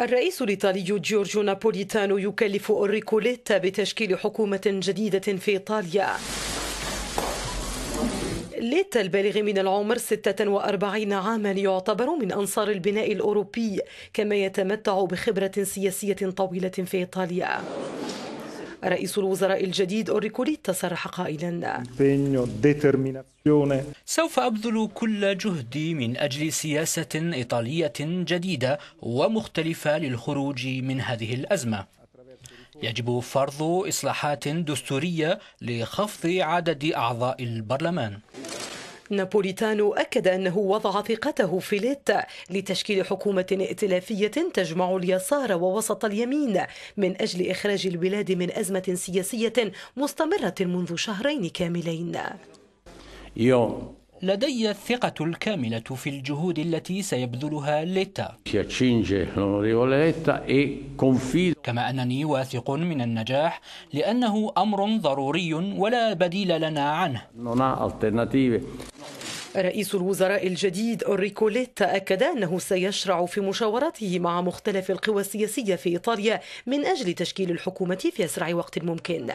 الرئيس الإيطالي جورجو نابوليتانو يكلف أوريكو ليتا بتشكيل حكومة جديدة في إيطاليا ليتا البالغ من العمر 46 عاما يعتبر من أنصار البناء الأوروبي كما يتمتع بخبرة سياسية طويلة في إيطاليا رئيس الوزراء الجديد أوريكوليتا صرح قائلا سوف أبذل كل جهدي من أجل سياسة إيطالية جديدة ومختلفة للخروج من هذه الأزمة يجب فرض إصلاحات دستورية لخفض عدد أعضاء البرلمان نابوليتانو أكد أنه وضع ثقته في ليت لتشكيل حكومة ائتلافية تجمع اليسار ووسط اليمين من أجل إخراج البلاد من أزمة سياسية مستمرة منذ شهرين كاملين يوم لدي الثقة الكاملة في الجهود التي سيبذلها ليتا كما أنني واثق من النجاح لأنه أمر ضروري ولا بديل لنا عنه رئيس الوزراء الجديد أوريكوليت أكد أنه سيشرع في مشاوراته مع مختلف القوى السياسية في إيطاليا من أجل تشكيل الحكومة في أسرع وقت ممكن